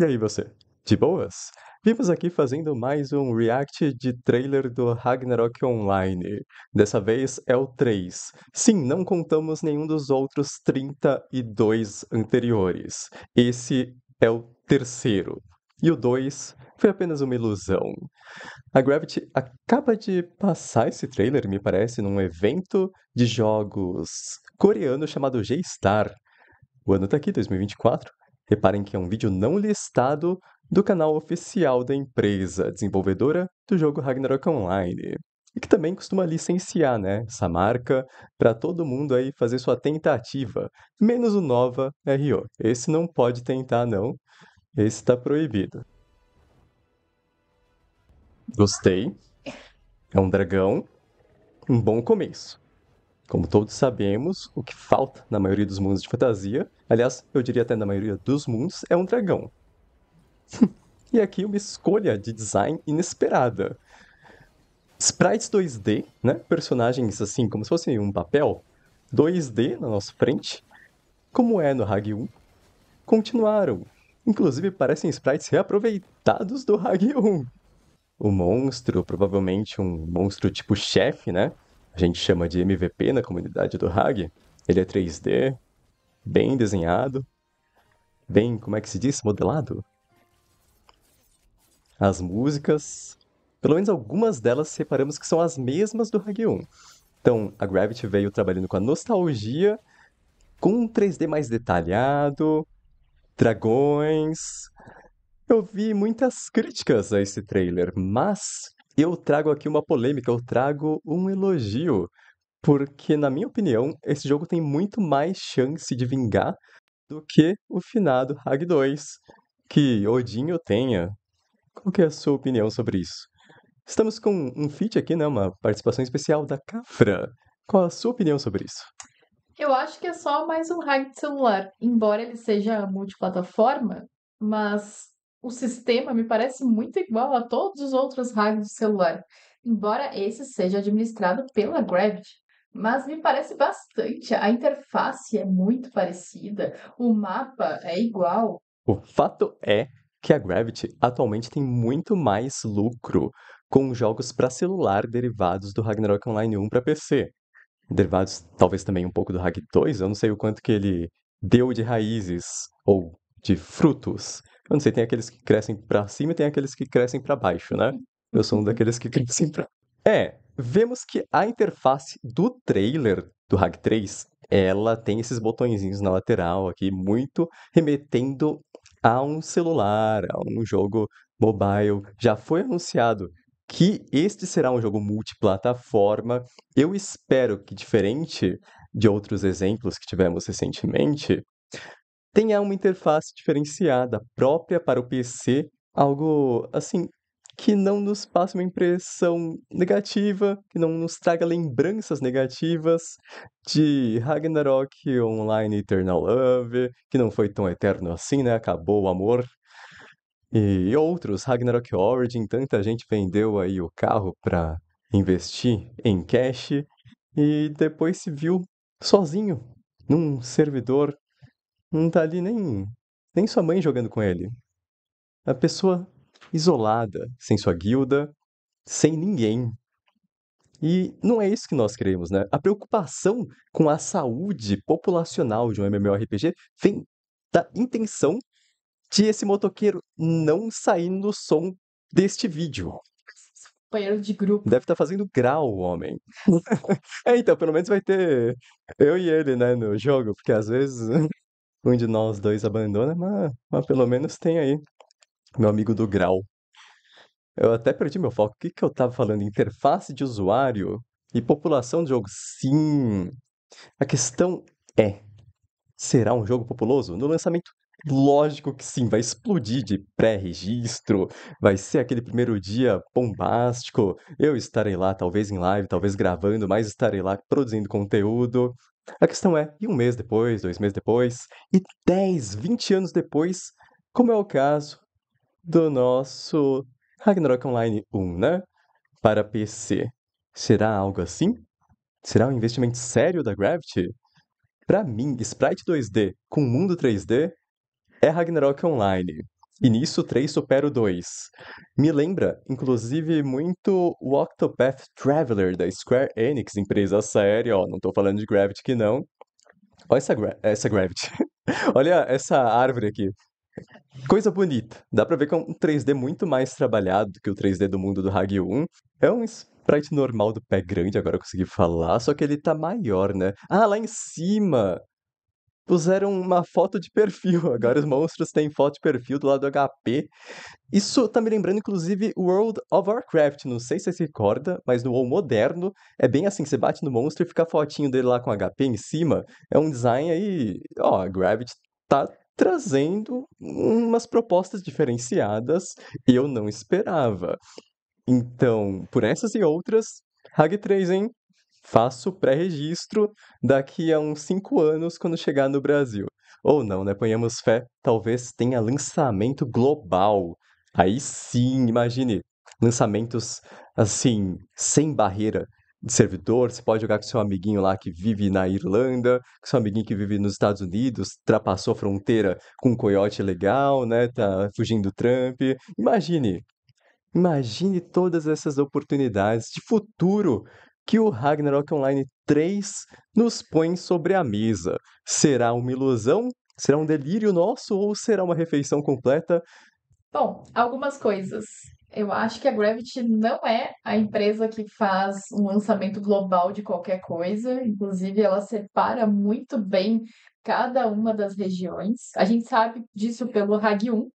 E aí você? De boas? Vivos aqui fazendo mais um react de trailer do Ragnarok Online. Dessa vez é o 3. Sim, não contamos nenhum dos outros 32 anteriores. Esse é o terceiro. E o 2 foi apenas uma ilusão. A Gravity acaba de passar esse trailer, me parece, num evento de jogos coreano chamado G-Star. O ano tá aqui, 2024. Reparem que é um vídeo não listado do canal oficial da empresa desenvolvedora do jogo Ragnarok Online. E que também costuma licenciar né, essa marca para todo mundo aí fazer sua tentativa, menos o Nova RO. Esse não pode tentar, não. Esse está proibido. Gostei. É um dragão. Um bom começo. Como todos sabemos, o que falta na maioria dos mundos de fantasia, aliás, eu diria até na maioria dos mundos, é um dragão. e aqui uma escolha de design inesperada. Sprites 2D, né? Personagens assim, como se fosse um papel 2D na nossa frente, como é no Hag 1, continuaram. Inclusive parecem sprites reaproveitados do Hag 1. O monstro, provavelmente um monstro tipo chefe, né? a gente chama de MVP na comunidade do RAG. Ele é 3D, bem desenhado, bem, como é que se diz? Modelado? As músicas, pelo menos algumas delas reparamos que são as mesmas do RAG 1. Então, a Gravity veio trabalhando com a nostalgia, com um 3D mais detalhado, dragões. Eu vi muitas críticas a esse trailer, mas eu trago aqui uma polêmica, eu trago um elogio, porque, na minha opinião, esse jogo tem muito mais chance de vingar do que o finado Hag 2, que Odinho tenha. Qual que é a sua opinião sobre isso? Estamos com um feat aqui, né? Uma participação especial da Cafra. Qual a sua opinião sobre isso? Eu acho que é só mais um hack de celular. Embora ele seja multiplataforma, mas o sistema me parece muito igual a todos os outros hacks do celular, embora esse seja administrado pela Gravity. Mas me parece bastante, a interface é muito parecida, o mapa é igual. O fato é que a Gravity atualmente tem muito mais lucro com jogos para celular derivados do Ragnarok Online 1 para PC. Derivados talvez também um pouco do Rag 2, eu não sei o quanto que ele deu de raízes ou de frutos eu não sei, tem aqueles que crescem para cima e tem aqueles que crescem para baixo, né? Eu sou um uhum. daqueles que crescem para. É, vemos que a interface do trailer do Hag 3, ela tem esses botõezinhos na lateral aqui, muito remetendo a um celular, a um jogo mobile. Já foi anunciado que este será um jogo multiplataforma. Eu espero que, diferente de outros exemplos que tivemos recentemente, tenha uma interface diferenciada, própria para o PC, algo assim que não nos passe uma impressão negativa, que não nos traga lembranças negativas de Ragnarok Online Eternal Love, que não foi tão eterno assim, né? Acabou o amor. E outros, Ragnarok Origin, tanta gente vendeu aí o carro para investir em cash e depois se viu sozinho num servidor não tá ali nem nem sua mãe jogando com ele. A pessoa isolada, sem sua guilda, sem ninguém. E não é isso que nós queremos, né? A preocupação com a saúde populacional de um MMORPG vem da intenção de esse motoqueiro não sair no som deste vídeo. Companheiro de grupo. Deve estar tá fazendo grau, homem. é, então, pelo menos vai ter eu e ele, né, no jogo, porque às vezes um de nós dois abandona, mas, mas pelo menos tem aí meu amigo do grau. Eu até perdi meu foco. O que, que eu estava falando? Interface de usuário e população de jogo. Sim! A questão é: será um jogo populoso? No lançamento, Lógico que sim, vai explodir de pré-registro, vai ser aquele primeiro dia bombástico. Eu estarei lá, talvez em live, talvez gravando, mas estarei lá produzindo conteúdo. A questão é, e um mês depois, dois meses depois, e 10, 20 anos depois, como é o caso do nosso Ragnarok Online 1, né? Para PC. Será algo assim? Será um investimento sério da Gravity? Para mim, sprite 2D com mundo 3D é Ragnarok Online. E nisso 3 supera o 2. Me lembra, inclusive, muito o Octopath Traveler da Square Enix, empresa séria, ó, não tô falando de Gravity que não. Olha essa, gra essa Gravity. Olha essa árvore aqui. Coisa bonita. Dá pra ver que é um 3D muito mais trabalhado que o 3D do mundo do Hag 1. É um sprite normal do pé grande, agora eu consegui falar, só que ele tá maior, né? Ah, lá em cima! puseram uma foto de perfil. Agora os monstros têm foto de perfil do lado do HP. Isso tá me lembrando, inclusive, World of Warcraft. Não sei se você se recorda, mas no WoW moderno é bem assim: você bate no monstro e fica a fotinho dele lá com HP em cima. É um design aí. Ó, Gravity tá trazendo umas propostas diferenciadas eu não esperava. Então, por essas e outras, Hag 3, hein? faço pré-registro daqui a uns 5 anos quando chegar no Brasil. Ou não, né? Ponhamos fé, talvez tenha lançamento global. Aí sim, imagine, lançamentos assim, sem barreira de servidor, você pode jogar com seu amiguinho lá que vive na Irlanda, com seu amiguinho que vive nos Estados Unidos, ultrapassou a fronteira com um coiote legal, né? Tá fugindo do Trump. Imagine, Imagine todas essas oportunidades de futuro que o Ragnarok Online 3 nos põe sobre a mesa. Será uma ilusão? Será um delírio nosso ou será uma refeição completa? Bom, algumas coisas. Eu acho que a Gravity não é a empresa que faz um lançamento global de qualquer coisa. Inclusive, ela separa muito bem cada uma das regiões. A gente sabe disso pelo RAG 1,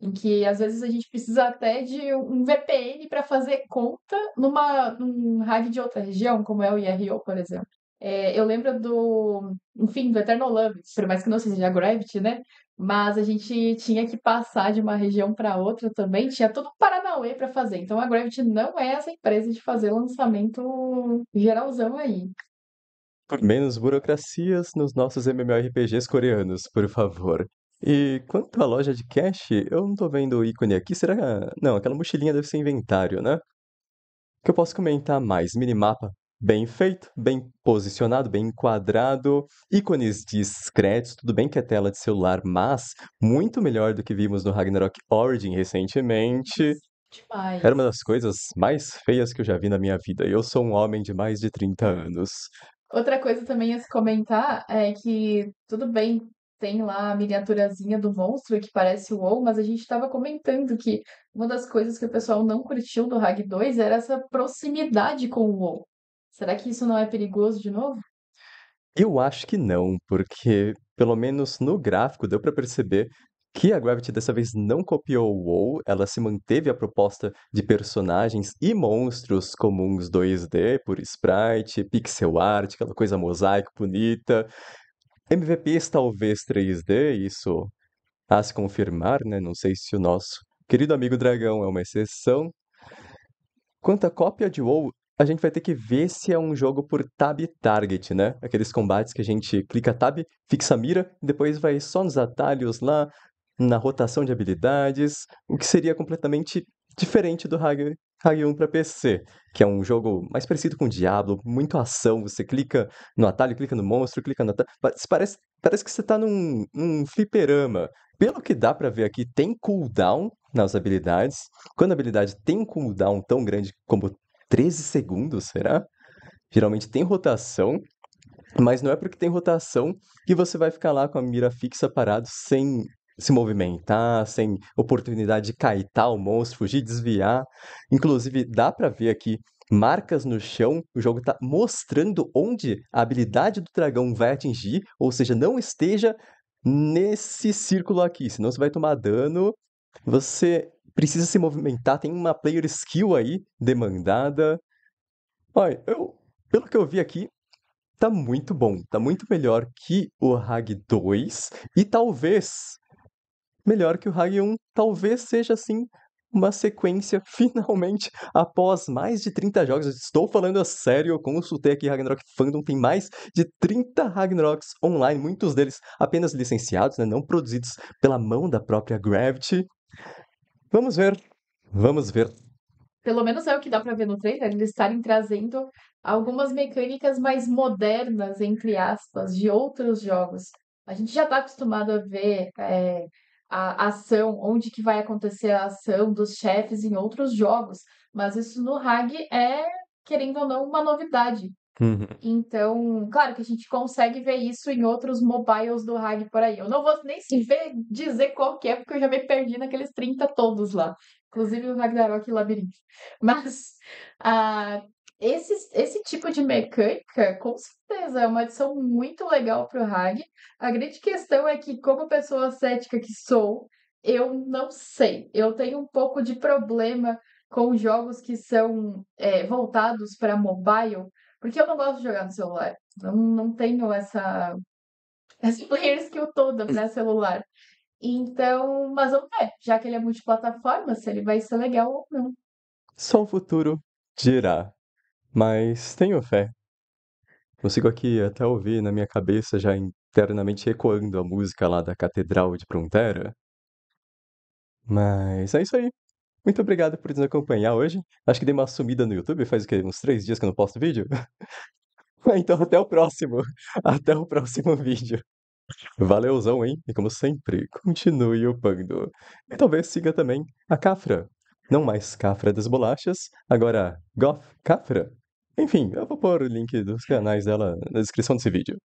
em que às vezes a gente precisa até de um VPN para fazer conta numa, num rádio de outra região, como é o IRO, por exemplo. É, eu lembro do, enfim, do Eternal Love, por mais que não seja Gravity, né? Mas a gente tinha que passar de uma região para outra também, tinha todo o Paranauê para fazer. Então a Gravity não é essa empresa de fazer lançamento geralzão aí. por Menos burocracias nos nossos MMORPGs coreanos, por favor. E quanto à loja de cash, eu não tô vendo o ícone aqui. Será que... É, não, aquela mochilinha deve ser inventário, né? O que eu posso comentar mais? Minimapa bem feito, bem posicionado, bem enquadrado, ícones discretos, tudo bem que é tela de celular, mas muito melhor do que vimos no Ragnarok Origin recentemente. Demais. Era uma das coisas mais feias que eu já vi na minha vida, e eu sou um homem de mais de 30 anos. Outra coisa também a se comentar é que tudo bem tem lá a miniaturazinha do monstro que parece o WoW, mas a gente estava comentando que uma das coisas que o pessoal não curtiu do Rag 2 era essa proximidade com o WoW. Será que isso não é perigoso de novo? Eu acho que não, porque pelo menos no gráfico deu para perceber que a Gravity dessa vez não copiou o WoW, ela se manteve a proposta de personagens e monstros comuns 2D, por sprite, pixel art, aquela coisa mosaico bonita, MVPs talvez 3D, isso tá a se confirmar, né? Não sei se o nosso querido amigo Dragão é uma exceção. Quanto à cópia de WoW, a gente vai ter que ver se é um jogo por tab target, né? Aqueles combates que a gente clica tab, fixa a mira, e depois vai só nos atalhos lá, na rotação de habilidades, o que seria completamente diferente do Hagrid Haggyun para PC, que é um jogo mais parecido com Diablo, muito ação, você clica no atalho, clica no monstro, clica no atalho, parece, parece que você está num, num fliperama. Pelo que dá para ver aqui, tem cooldown nas habilidades. Quando a habilidade tem um cooldown tão grande como 13 segundos, será? Geralmente tem rotação, mas não é porque tem rotação que você vai ficar lá com a mira fixa parado sem se movimentar, sem oportunidade de caitar o monstro, fugir, desviar. Inclusive, dá para ver aqui marcas no chão, o jogo está mostrando onde a habilidade do dragão vai atingir, ou seja, não esteja nesse círculo aqui, senão você vai tomar dano. Você precisa se movimentar, tem uma player skill aí demandada. Olha, eu, pelo que eu vi aqui, tá muito bom, tá muito melhor que o Hag 2 e talvez melhor que o 1 talvez seja assim uma sequência finalmente após mais de 30 jogos. estou falando a sério, eu consultei aqui Ragnarok Fandom, tem mais de 30 Ragnaroks online, muitos deles apenas licenciados, né, não produzidos pela mão da própria Gravity. Vamos ver, vamos ver. Pelo menos é o que dá para ver no trailer, eles estarem trazendo algumas mecânicas mais modernas, entre aspas, de outros jogos. A gente já está acostumado a ver é a ação, onde que vai acontecer a ação dos chefes em outros jogos. Mas isso no RAG é, querendo ou não, uma novidade. Uhum. Então, claro que a gente consegue ver isso em outros mobiles do RAG por aí. Eu não vou nem se ver, dizer qual que é, porque eu já me perdi naqueles 30 todos lá. Inclusive o Ragnarok e Labirinto. Mas, uh, esse, esse tipo de mecânica, com certeza, é uma adição muito legal para o RAG. A grande questão é que, como pessoa cética que sou, eu não sei. Eu tenho um pouco de problema com jogos que são é, voltados para mobile, porque eu não gosto de jogar no celular. Não, não tenho essa, essa player skill toda para celular. Então, mas vamos ver, já que ele é multiplataforma, se ele vai ser legal ou não. Só o futuro dirá. Mas tenho fé. Consigo aqui até ouvir na minha cabeça já internamente ecoando a música lá da Catedral de Prontera. Mas é isso aí. Muito obrigado por nos acompanhar hoje. Acho que dei uma sumida no YouTube, faz o quê? Uns três dias que eu não posto vídeo? Então até o próximo. Até o próximo vídeo. Valeuzão, hein? E como sempre, continue upando. E talvez siga também a Cafra. Não mais Cafra das Bolachas, agora Goth Cafra. Enfim, eu vou pôr o link dos canais dela na descrição desse vídeo.